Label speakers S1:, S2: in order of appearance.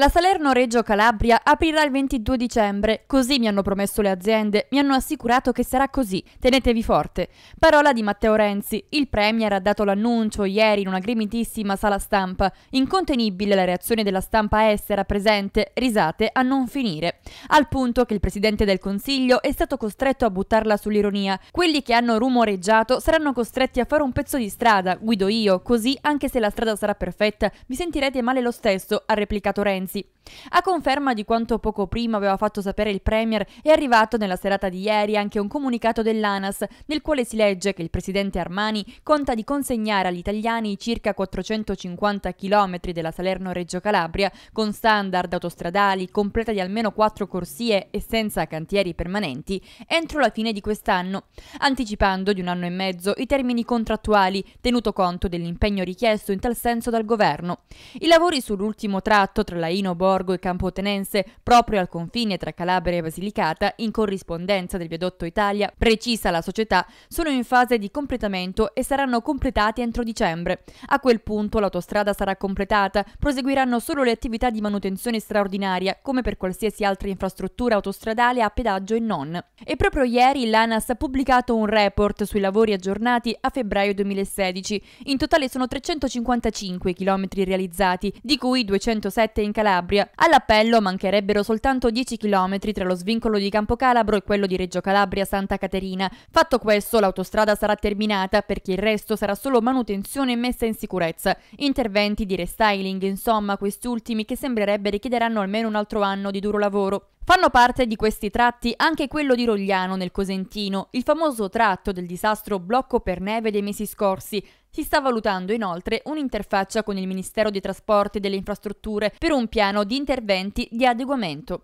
S1: La Salerno Reggio Calabria aprirà il 22 dicembre, così mi hanno promesso le aziende, mi hanno assicurato che sarà così, tenetevi forte. Parola di Matteo Renzi, il Premier ha dato l'annuncio ieri in una grimitissima sala stampa, incontenibile la reazione della stampa estera presente, risate a non finire, al punto che il Presidente del Consiglio è stato costretto a buttarla sull'ironia, quelli che hanno rumoreggiato saranno costretti a fare un pezzo di strada, guido io, così anche se la strada sarà perfetta vi sentirete male lo stesso, ha replicato Renzi Renzi. A conferma di quanto poco prima aveva fatto sapere il Premier è arrivato nella serata di ieri anche un comunicato dell'ANAS nel quale si legge che il presidente Armani conta di consegnare agli italiani circa 450 km della Salerno-Reggio Calabria con standard autostradali completa di almeno 4 corsie e senza cantieri permanenti entro la fine di quest'anno, anticipando di un anno e mezzo i termini contrattuali tenuto conto dell'impegno richiesto in tal senso dal governo. I lavori sull'ultimo tratto tra la Caino Borgo e Campotenense, proprio al confine tra Calabria e Basilicata, in corrispondenza del viadotto Italia, precisa la società, sono in fase di completamento e saranno completati entro dicembre. A quel punto l'autostrada sarà completata, proseguiranno solo le attività di manutenzione straordinaria, come per qualsiasi altra infrastruttura autostradale a pedaggio e non. E proprio ieri l'ANAS ha pubblicato un report sui lavori aggiornati a febbraio 2016. In totale sono 355 km realizzati, di cui 207 in Calabria Calabria. All'appello mancherebbero soltanto 10 km tra lo svincolo di Campo Calabro e quello di Reggio Calabria Santa Caterina. Fatto questo, l'autostrada sarà terminata perché il resto sarà solo manutenzione e messa in sicurezza. Interventi di restyling, insomma, questi ultimi che sembrerebbe richiederanno almeno un altro anno di duro lavoro. Fanno parte di questi tratti anche quello di Rogliano nel Cosentino, il famoso tratto del disastro blocco per neve dei mesi scorsi, si sta valutando inoltre un'interfaccia con il Ministero dei Trasporti e delle Infrastrutture per un piano di interventi di adeguamento.